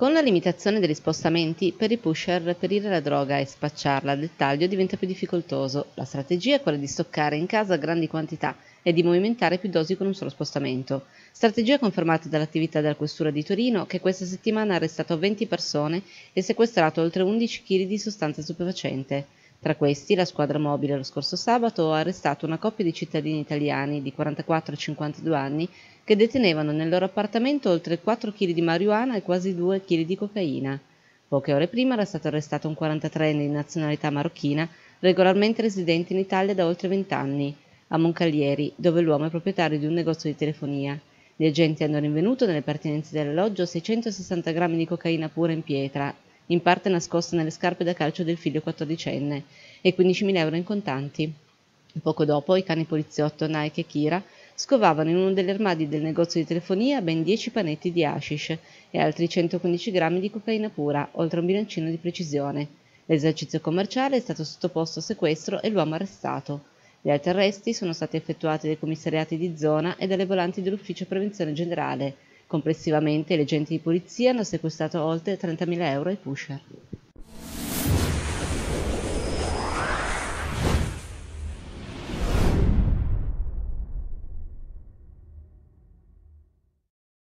Con la limitazione degli spostamenti, per i pusher reperire la droga e spacciarla a dettaglio diventa più difficoltoso. La strategia è quella di stoccare in casa grandi quantità e di movimentare più dosi con un solo spostamento. Strategia confermata dall'attività della Questura di Torino che questa settimana ha arrestato 20 persone e sequestrato oltre 11 kg di sostanza stupefacente. Tra questi, la squadra mobile lo scorso sabato ha arrestato una coppia di cittadini italiani di 44 e 52 anni che detenevano nel loro appartamento oltre 4 kg di marijuana e quasi 2 kg di cocaina. Poche ore prima era stato arrestato un 43enne di nazionalità marocchina, regolarmente residente in Italia da oltre 20 anni, a Moncalieri, dove l'uomo è proprietario di un negozio di telefonia. Gli agenti hanno rinvenuto nelle pertinenze dell'alloggio 660 grammi di cocaina pura in pietra in parte nascosta nelle scarpe da calcio del figlio quattordicenne, e 15.000 euro in contanti. Poco dopo i cani poliziotto Nike e Kira scovavano in uno degli armadi del negozio di telefonia ben 10 panetti di hashish e altri 115 grammi di cocaina pura, oltre a un bilancino di precisione. L'esercizio commerciale è stato sottoposto a sequestro e l'uomo arrestato. Gli altri arresti sono stati effettuati dai commissariati di zona e dalle volanti dell'Ufficio Prevenzione Generale, Complessivamente le agenti di polizia hanno sequestrato oltre 30.000 euro ai pusher.